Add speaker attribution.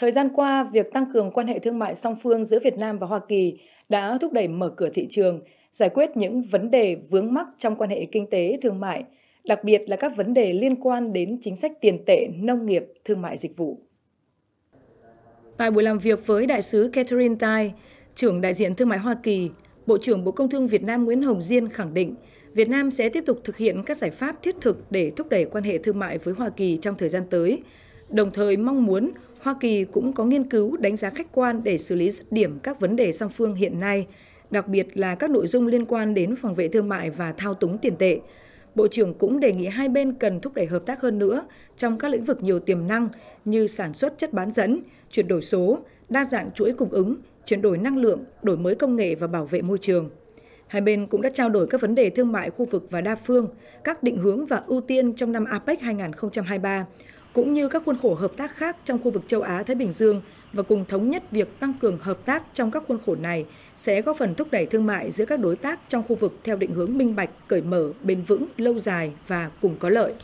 Speaker 1: Thời gian qua, việc tăng cường quan hệ thương mại song phương giữa Việt Nam và Hoa Kỳ đã thúc đẩy mở cửa thị trường, giải quyết những vấn đề vướng mắc trong quan hệ kinh tế thương mại, đặc biệt là các vấn đề liên quan đến chính sách tiền tệ, nông nghiệp, thương mại dịch vụ. Tại buổi làm việc với đại sứ Catherine Tai, trưởng đại diện thương mại Hoa Kỳ, Bộ trưởng Bộ Công Thương Việt Nam Nguyễn Hồng Diên khẳng định Việt Nam sẽ tiếp tục thực hiện các giải pháp thiết thực để thúc đẩy quan hệ thương mại với Hoa Kỳ trong thời gian tới, đồng thời mong muốn Hoa Kỳ cũng có nghiên cứu đánh giá khách quan để xử lý dứt điểm các vấn đề song phương hiện nay, đặc biệt là các nội dung liên quan đến phòng vệ thương mại và thao túng tiền tệ. Bộ trưởng cũng đề nghị hai bên cần thúc đẩy hợp tác hơn nữa trong các lĩnh vực nhiều tiềm năng như sản xuất chất bán dẫn, chuyển đổi số, đa dạng chuỗi cung ứng, chuyển đổi năng lượng, đổi mới công nghệ và bảo vệ môi trường. Hai bên cũng đã trao đổi các vấn đề thương mại khu vực và đa phương, các định hướng và ưu tiên trong năm APEC 2023, cũng như các khuôn khổ hợp tác khác trong khu vực châu Á Thái Bình Dương và cùng thống nhất việc tăng cường hợp tác trong các khuôn khổ này sẽ góp phần thúc đẩy thương mại giữa các đối tác trong khu vực theo định hướng minh bạch, cởi mở, bền vững, lâu dài và cùng có lợi.